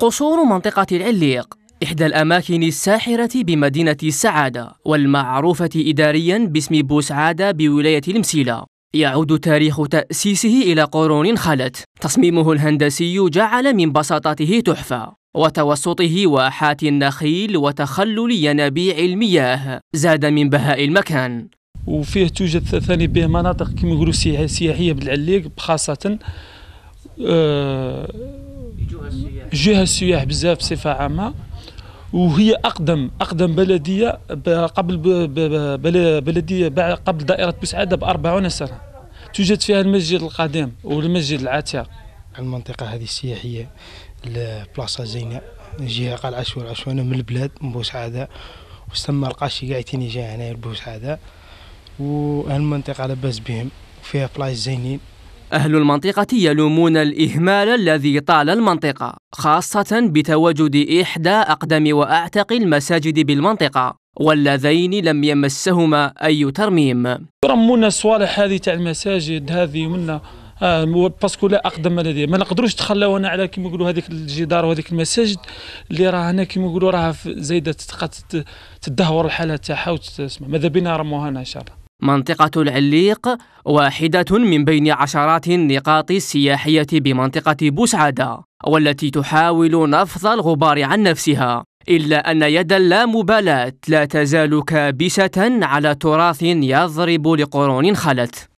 قصور منطقة العليق إحدى الأماكن الساحرة بمدينة سعادة والمعروفة إداريا باسم بوسعادة بولاية المسيلة يعود تاريخ تأسيسه إلى قرون خلت تصميمه الهندسي جعل من بساطته تحفة وتوسطه واحات النخيل وتخلل ينابيع المياه زاد من بهاء المكان وفيه توجد ثاني به مناطق كما يقولوا سياحيه بالعليق خاصه آه، جهه السياح بزاف بصفه عامه وهي اقدم اقدم بلديه قبل بلديه قبل دائره بسعاده ب 40 سنه توجد فيها المسجد القديم والمسجد العتيق المنطقه هذه السياحيه البلاصه زينه جهه قال عشوان انا من البلاد من بوسعاده وسمى القاشي قاع تيني جاي هنا لبوسعاده وهالمنطقه لاباس بهم فيها بلايص زينين أهل المنطقة يلومون الإهمال الذي طال المنطقة خاصة بتواجد إحدى أقدم وأعتق المساجد بالمنطقة واللذين لم يمسهما أي ترميم يرمون الصوالح هذه تاع المساجد هذه منا آه باسكو لا اقدم بلديه ما نقدروش نتخلاونا على كيما يقولوا هذيك الجدار وهذيك المساجد اللي راه هنا كيما يقولوا راه زايده تدهور الحاله تاعها وتسمع ماذا بينا رموها هنا ان شاء الله منطقة العليق واحدة من بين عشرات النقاط السياحية بمنطقة بوسعادة والتي تحاول نفض الغبار عن نفسها إلا أن يد اللامبالاة لا تزال كابسة على تراث يضرب لقرون خلت